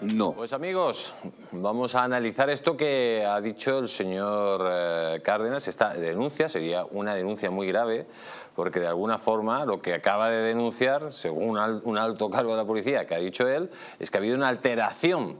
No. Pues amigos, vamos a analizar esto que ha dicho el señor eh, Cárdenas. Esta denuncia sería una denuncia muy grave porque de alguna forma lo que acaba de denunciar, según un alto cargo de la policía que ha dicho él, es que ha habido una alteración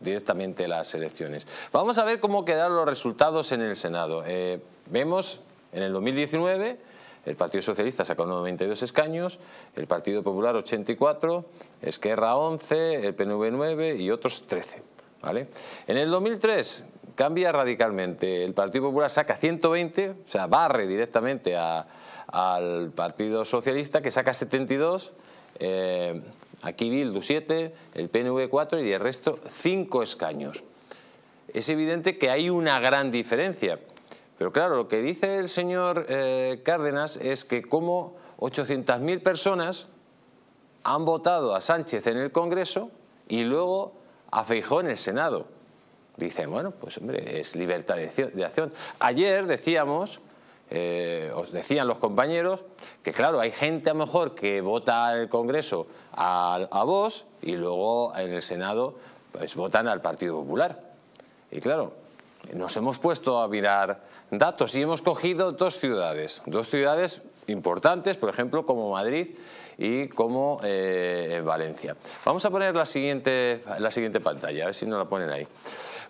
directamente las elecciones. Vamos a ver cómo quedaron los resultados en el Senado. Eh, vemos en el 2019 el Partido Socialista saca 92 escaños, el Partido Popular 84, Esquerra 11, el PNV 9 y otros 13. ¿vale? En el 2003 cambia radicalmente. El Partido Popular saca 120, o sea, barre directamente al Partido Socialista que saca 72, eh, aquí Bildu 7, el PNV 4 y el resto 5 escaños. Es evidente que hay una gran diferencia. Pero claro, lo que dice el señor eh, Cárdenas es que como 800.000 personas han votado a Sánchez en el Congreso y luego a Feijó en el Senado. Dicen, bueno, pues hombre, es libertad de acción. Ayer decíamos, eh, os decían los compañeros, que claro, hay gente a lo mejor que vota en el Congreso a, a vos y luego en el Senado pues votan al Partido Popular. Y claro, nos hemos puesto a mirar datos y hemos cogido dos ciudades, dos ciudades importantes, por ejemplo, como Madrid y como eh, Valencia. Vamos a poner la siguiente, la siguiente pantalla, a ver si nos la ponen ahí.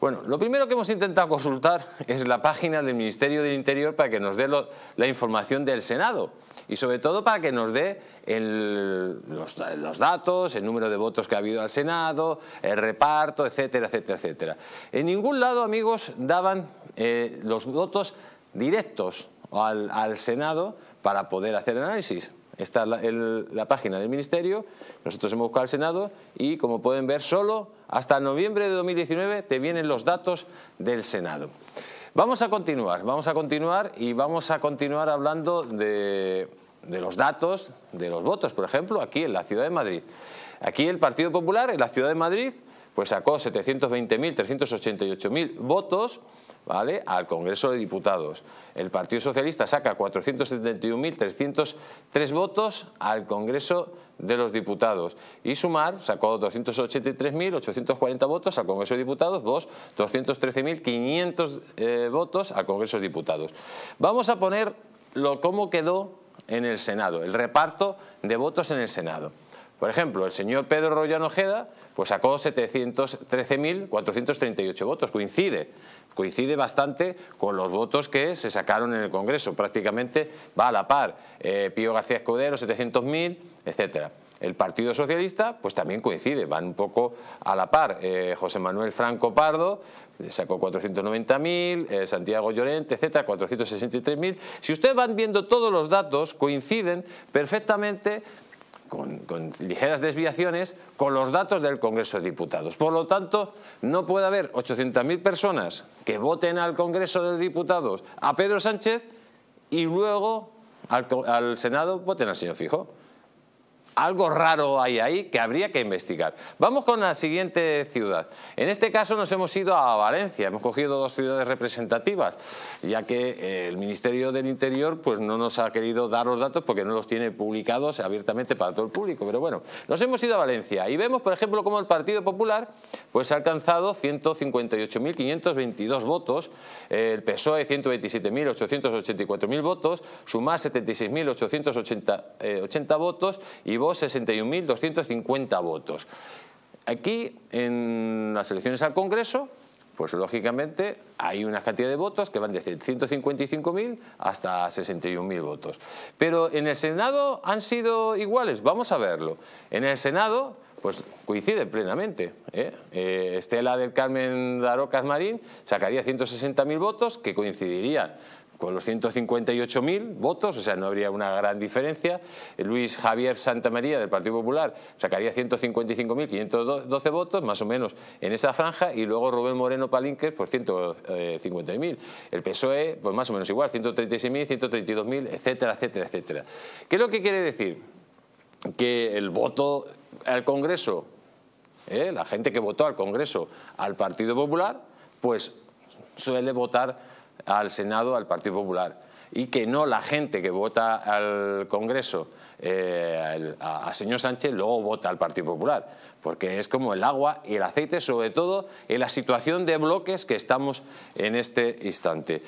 Bueno, lo primero que hemos intentado consultar es la página del Ministerio del Interior para que nos dé la información del Senado y sobre todo para que nos dé los, datos, el número de votos que ha habido al Senado, el reparto, etcétera, etcétera, etcétera. En ningún lado, amigos, daban eh, los votos directos al Senado para poder hacer análisis. Está la, la, página del Ministerio, nosotros hemos buscado el Senado y como pueden ver solo hasta noviembre de 2019 te vienen los datos del Senado. Vamos a continuar, vamos a continuar y vamos a continuar hablando de, de los datos, de los votos, por ejemplo, aquí en la Ciudad de Madrid. Aquí el Partido Popular en la Ciudad de Madrid pues sacó 720.388.000 votos ¿vale? al Congreso de Diputados. El Partido Socialista saca 471.303 votos al Congreso de los Diputados. Y Sumar sacó 283.840 votos al Congreso de Diputados, vos 213.500 eh, votos al Congreso de Diputados. Vamos a poner lo, cómo quedó en el Senado, el reparto de votos en el Senado. Por ejemplo, el señor Pedro Rollano Ojeda pues sacó 713.438 votos, coincide, coincide bastante con los votos que se sacaron en el Congreso, prácticamente va a la par. Eh, Pío García Escudero, 700.000, etcétera. El Partido Socialista pues también coincide, van un poco a la par. Eh, José Manuel Franco Pardo eh, sacó 490.000, Santiago Llorente, etcétera, 463.000. Si ustedes van viendo todos los datos, coinciden perfectamente con, ligeras desviaciones, con los datos del Congreso de Diputados. Por lo tanto, no puede haber 800.000 personas que voten al Congreso de Diputados a Pedro Sánchez y luego al, al Senado voten al señor Fijo algo raro hay ahí que habría que investigar. Vamos con la siguiente ciudad. En este caso nos hemos ido a Valencia, hemos cogido dos ciudades representativas, ya que eh, el Ministerio del Interior pues, no nos ha querido dar los datos porque no los tiene publicados abiertamente para todo el público. Pero bueno, nos hemos ido a Valencia y vemos, por ejemplo, cómo el Partido Popular pues, ha alcanzado 158.522 votos, el PSOE 127.884.000 votos, Sumar 76.880 eh, votos y 61.250 votos. Aquí, en las elecciones al Congreso, pues lógicamente hay una cantidad de votos que van desde 155.000 hasta 61.000 votos. Pero en el Senado han sido iguales, vamos a verlo. En el Senado pues coincide plenamente. ¿eh? Eh, Estela del Carmen Darocas Marín sacaría 160.000 votos que coincidirían con los 158.000 votos, o sea, no habría una gran diferencia. Eh, Luis Javier Santamaría del Partido Popular sacaría 155.512 votos, más o menos en esa franja, y luego Rubén Moreno Palínquez, pues 150.000. El PSOE, pues más o menos igual, 136.000, 132.000, etcétera, etcétera, etcétera. ¿Qué es lo que quiere decir? Que el voto al Congreso, ¿eh? la gente que votó al Congreso al Partido Popular, pues suele votar al Senado al Partido Popular y que no la gente que vota al Congreso eh, al a, señor Sánchez luego vota al Partido Popular, porque es como el agua y el aceite, sobre todo en la situación de bloques que estamos en este instante.